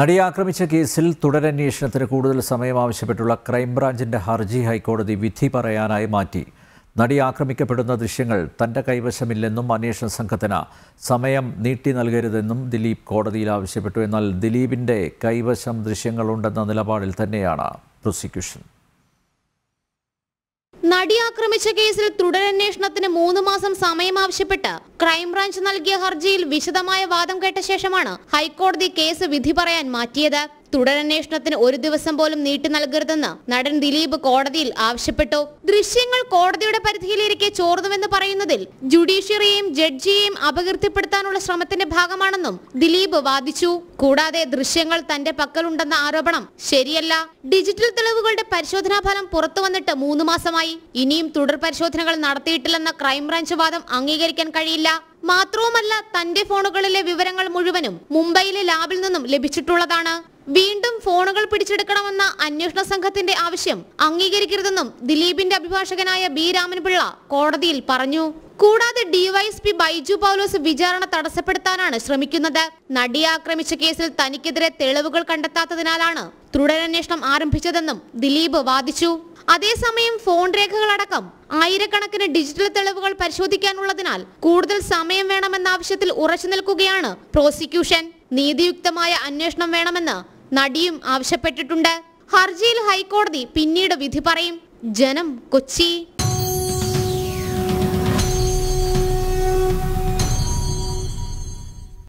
നടിയെ ആക്രമിച്ച കേസിൽ തുടരന്വേഷണത്തിന് കൂടുതൽ സമയം ആവശ്യപ്പെട്ടുള്ള ക്രൈംബ്രാഞ്ചിന്റെ ഹർജി ഹൈക്കോടതി വിധി പറയാനായി മാറ്റി നടി ആക്രമിക്കപ്പെടുന്ന ദൃശ്യങ്ങൾ തൻ്റെ കൈവശമില്ലെന്നും അന്വേഷണ സംഘത്തിന് സമയം നീട്ടി നൽകരുതെന്നും ദിലീപ് കോടതിയിൽ ആവശ്യപ്പെട്ടു എന്നാൽ ദിലീപിൻ്റെ കൈവശം ദൃശ്യങ്ങളുണ്ടെന്ന നിലപാടിൽ തന്നെയാണ് പ്രോസിക്യൂഷൻ നടി ആക്രമിച്ച കേസിൽ തുടരന്വേഷണത്തിന് മൂന്ന് മാസം സമയം ആവശ്യപ്പെട്ട് ക്രൈംബ്രാഞ്ച് നൽകിയ ഹർജിയിൽ വിശദമായ വാദം കേട്ട ശേഷമാണ് ഹൈക്കോടതി കേസ് വിധി പറയാൻ മാറ്റിയത് തുടരന്വേഷണത്തിന് ഒരു ദിവസം പോലും നീട്ടി നൽകരുതെന്ന് നടൻ ദിലീപ് കോടതിയിൽ ആവശ്യപ്പെട്ടു ദൃശ്യങ്ങൾ കോടതിയുടെ പരിധിയിലിരിക്കെ ചോർന്നുവെന്ന് പറയുന്നതിൽ ജുഡീഷ്യറിയെയും ജഡ്ജിയെയും അപകീർത്തിപ്പെടുത്താനുള്ള ശ്രമത്തിന്റെ ഭാഗമാണെന്നും ദിലീപ് വാദിച്ചു കൂടാതെ ദൃശ്യങ്ങൾ തന്റെ പക്കലുണ്ടെന്ന ആരോപണം ശരിയല്ല ഡിജിറ്റൽ തെളിവുകളുടെ പരിശോധനാ ഫലം പുറത്തു വന്നിട്ട് മൂന്ന് മാസമായി ഇനിയും തുടർ പരിശോധനകൾ നടത്തിയിട്ടില്ലെന്ന ക്രൈംബ്രാഞ്ച് വാദം അംഗീകരിക്കാൻ കഴിയില്ല മാത്രവുമല്ല തന്റെ ഫോണുകളിലെ വിവരങ്ങൾ മുഴുവനും മുംബൈയിലെ ലാബിൽ നിന്നും ലഭിച്ചിട്ടുള്ളതാണ് വീണ്ടും ഫോണുകൾ പിടിച്ചെടുക്കണമെന്ന അന്വേഷണ സംഘത്തിന്റെ ആവശ്യം അംഗീകരിക്കരുതെന്നും ദിലീപിന്റെ അഭിഭാഷകനായ ബി രാമൻപിള്ള കോടതിയിൽ പറഞ്ഞു കൂടാതെ ഡിവൈഎസ്പി ബൈജു പൗലോസ് വിചാരണ തടസ്സപ്പെടുത്താനാണ് ശ്രമിക്കുന്നത് നടിയെ ആക്രമിച്ച കേസിൽ തനിക്കെതിരെ തെളിവുകൾ കണ്ടെത്താത്തതിനാലാണ് തുടരന്വേഷണം ആരംഭിച്ചതെന്നും ദിലീപ് വാദിച്ചു അതേസമയം ഫോൺ രേഖകളടക്കം ആയിരക്കണക്കിന് ഡിജിറ്റൽ തെളിവുകൾ പരിശോധിക്കാനുള്ളതിനാൽ കൂടുതൽ സമയം വേണമെന്ന ആവശ്യത്തിൽ ഉറച്ചു നിൽക്കുകയാണ് പ്രോസിക്യൂഷൻ നീതിയുക്തമായ അന്വേഷണം വേണമെന്ന് നടിയും ആവശ്യപ്പെട്ടിട്ടുണ്ട് ഹർജിയിൽ ഹൈക്കോടതി പിന്നീട് വിധി പറയും ജനം കൊച്ചി